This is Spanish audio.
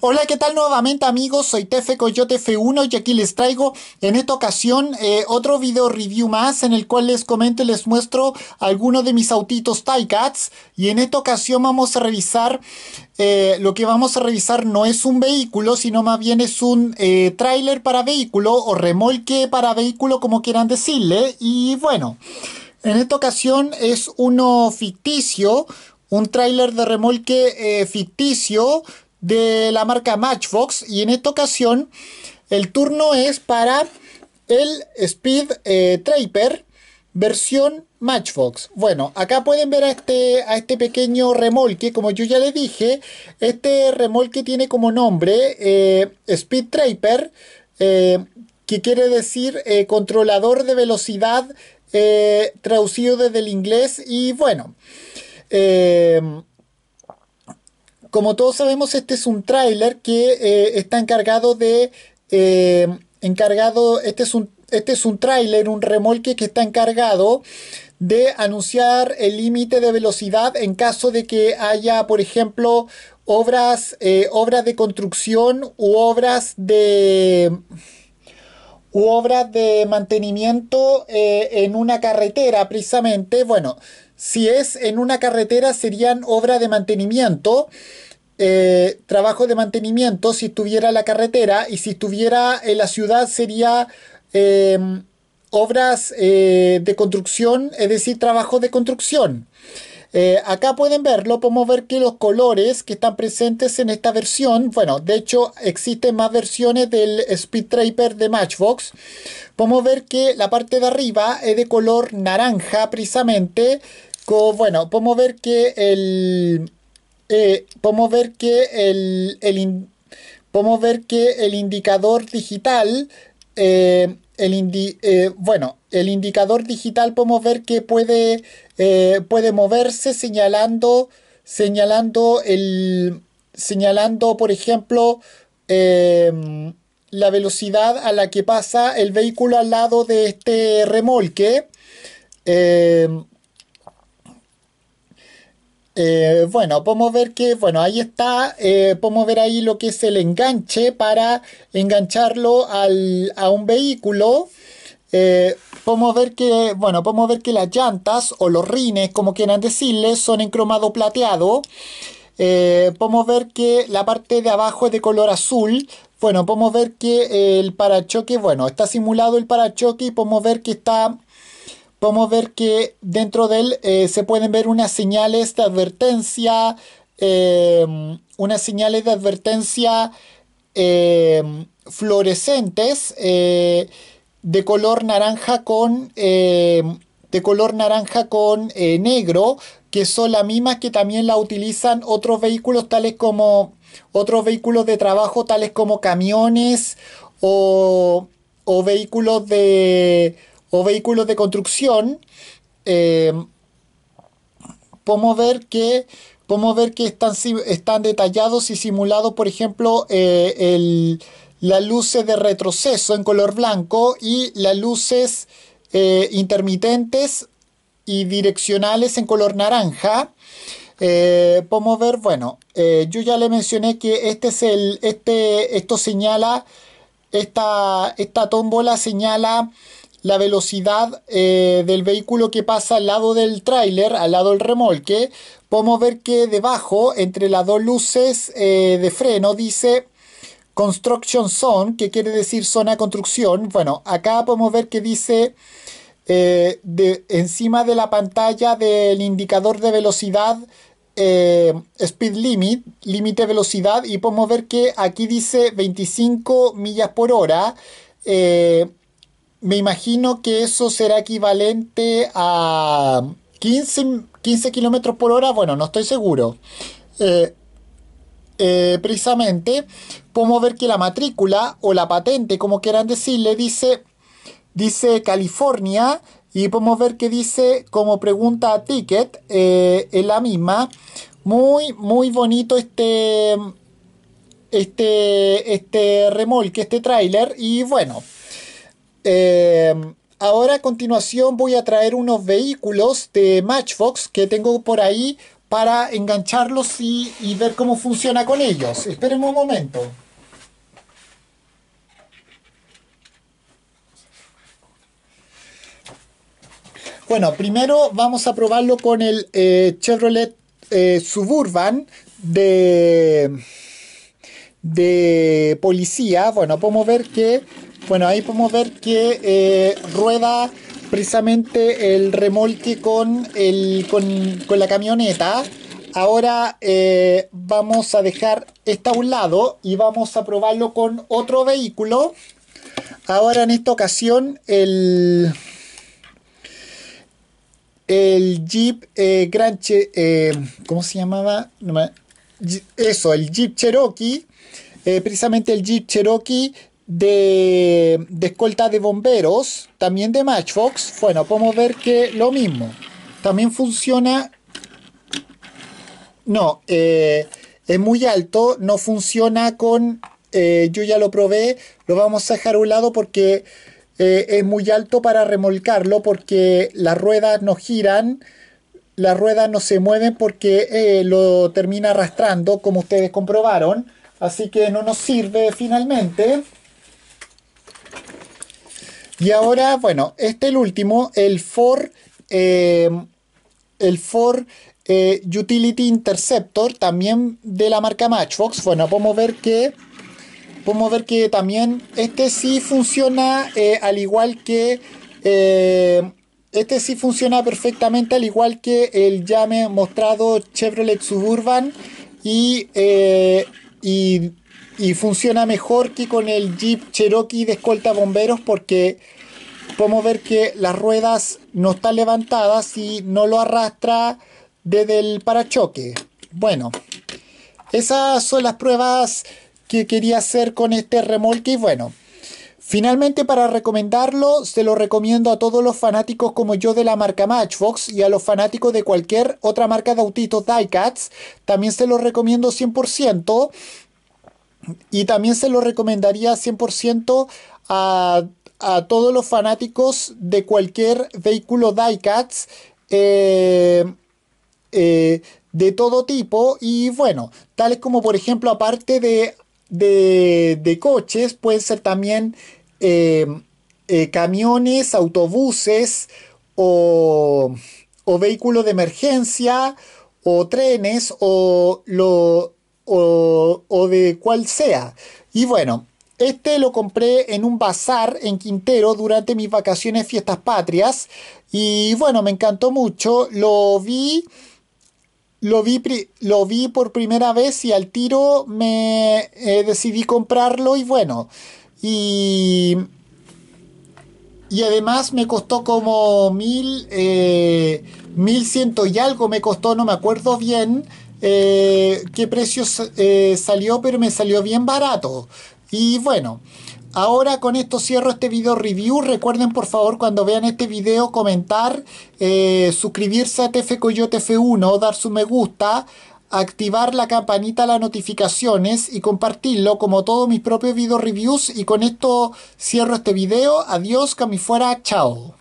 Hola, ¿qué tal nuevamente amigos? Soy Tefe Coyote F1 y aquí les traigo en esta ocasión eh, otro video review más en el cual les comento y les muestro algunos de mis autitos Cats. y en esta ocasión vamos a revisar, eh, lo que vamos a revisar no es un vehículo sino más bien es un eh, tráiler para vehículo o remolque para vehículo como quieran decirle y bueno... En esta ocasión es uno ficticio, un tráiler de remolque eh, ficticio de la marca Matchbox y en esta ocasión el turno es para el Speed eh, Trapper versión Matchbox. Bueno, acá pueden ver a este, a este pequeño remolque, como yo ya le dije, este remolque tiene como nombre eh, Speed Traper, eh, que quiere decir controlador de velocidad traducido desde el inglés y bueno como todos sabemos, este es un tráiler que eh, está encargado de. Eh, encargado. Este es un. Este es un tráiler, un remolque que está encargado de anunciar el límite de velocidad en caso de que haya, por ejemplo, obras, eh, obras de construcción u obras de u obras de mantenimiento en una carretera, precisamente. Bueno, si es en una carretera serían obras de mantenimiento. Eh, trabajo de mantenimiento si estuviera la carretera y si estuviera en eh, la ciudad sería em, obras eh, de construcción, es decir, trabajo de construcción. acá pueden verlo, podemos ver que los colores que están presentes en esta versión, bueno, de hecho existen más versiones del Speed Trapper de Matchbox. Podemos ver que la parte de arriba es de color naranja precisamente. bueno, podemos ver que el, eh, podemos ver que el, el podemos ver que el indicador digital, eh, el eh, bueno, el indicador digital podemos ver que puede, puede moverse señalando, señalando el, señalando, por ejemplo, la velocidad a la que pasa el vehículo al lado de este remolque. Eh, bueno, podemos ver que, bueno, ahí está, eh, podemos ver ahí lo que es el enganche para engancharlo a un vehículo. Eh, podemos ver que, bueno, podemos ver que las llantas o los rines, como quieran decirle, son en cromado plateado. podemos ver que la parte de abajo es de color azul. Bueno, podemos ver que el parachoque, bueno, está simulado el parachoque y podemos ver que está podemos ver que dentro de él eh, se pueden ver unas señales de advertencia, em, unas señales de advertencia em, fluorescentes eh, de color naranja con em, de color naranja con eh, negro, que son las mismas que también la utilizan otros vehículos tales como otros vehículos de trabajo tales como camiones o vehículos de o vehículos de construcción, eh, podemos ver que podemos ver que están, están detallados y simulados, por ejemplo, eh, el, las luces de retroceso en color blanco y las luces eh, intermitentes y direccionales en color naranja. podemos ver, bueno, yo ya le mencioné que este es el, este, esto señala, esta, esta tómbola señala la velocidad eh, del vehículo que pasa al lado del tráiler, al lado del remolque, podemos ver que debajo, entre las dos luces eh, de freno, dice Construction Zone, que quiere decir zona de construcción. Bueno, acá podemos ver que dice eh, de, encima de la pantalla del indicador de velocidad, speed limit, límite de velocidad, y podemos ver que aquí dice 25 millas por hora me imagino que eso será equivalente a 15, 15 kilómetros por hora. Bueno, no estoy seguro. Eh, eh, precisamente, podemos ver que la matrícula o la patente, como quieran decirle, dice, dice California y podemos ver que dice como pregunta a ticket eh, Es la misma. Muy, muy bonito este, este, este remolque, este tráiler y bueno. Em, ahora a continuación voy a traer unos vehículos de Matchbox que tengo por ahí para engancharlos y, ver cómo funciona con ellos. esperemos un momento. Bueno, primero vamos a probarlo con el eh, Chevrolet eh, Suburban de, de policía. Bueno, podemos ver que bueno, ahí podemos ver que eh, rueda precisamente el remolque con, el, con, la camioneta. Ahora eh, vamos a dejar esta a un lado y vamos a probarlo con otro vehículo. Ahora en esta ocasión el, el Jeep eh, eh ¿cómo se llamaba? eso, el Jeep Cherokee. precisamente el Jeep Cherokee de, escolta de bomberos, también de Matchbox, bueno, podemos ver que lo mismo. También funciona... No, eh, es muy alto, no funciona con... Eh, yo ya lo probé, lo vamos a dejar a un lado porque eh, es muy alto para remolcarlo, porque las ruedas no giran, las ruedas no se mueven porque lo termina arrastrando, como ustedes comprobaron. Así que no nos sirve finalmente. Y ahora, bueno, este el último, el for, eh, el for eh, Utility Interceptor, también de la marca Matchbox. Bueno, podemos ver que, podemos ver que también este sí funciona eh, al igual que... este sí funciona perfectamente al igual que el ya me mostrado Chevrolet Suburban y, y y funciona mejor que con el Jeep Cherokee de escolta bomberos porque podemos ver que las ruedas no están levantadas y no lo arrastra desde el parachoque. Bueno, esas son las pruebas que quería hacer con este remolque y bueno. Finalmente para recomendarlo, se lo recomiendo a todos los fanáticos como yo de la marca Matchbox y a los fanáticos de cualquier otra marca de autitos diecats. También se lo recomiendo 100%. Y también se lo recomendaría 100% a, todos los fanáticos de cualquier vehículo die eh, eh, de todo tipo. Y bueno, tales como por ejemplo, aparte de, coches, pueden ser también eh, eh, camiones, autobuses o, o vehículos de emergencia o trenes o lo o, de cual sea. Y bueno, este lo compré en un bazar en Quintero durante mis vacaciones fiestas patrias y bueno, me encantó mucho, lo vi lo vi, lo vi por primera vez y al tiro me eh, decidí comprarlo y bueno, y, y además me costó como mil, eh, mil ciento y algo, me costó, no me acuerdo bien, eh, qué precios eh, salió, pero me salió bien barato. Y bueno, ahora con esto cierro este video review. Recuerden por favor cuando vean este video comentar, eh, suscribirse a TF Coyote 1 dar su me gusta, activar la campanita las notificaciones y compartirlo como todos mis propios video reviews. Y con esto cierro este video. Adiós, que fuera, chao.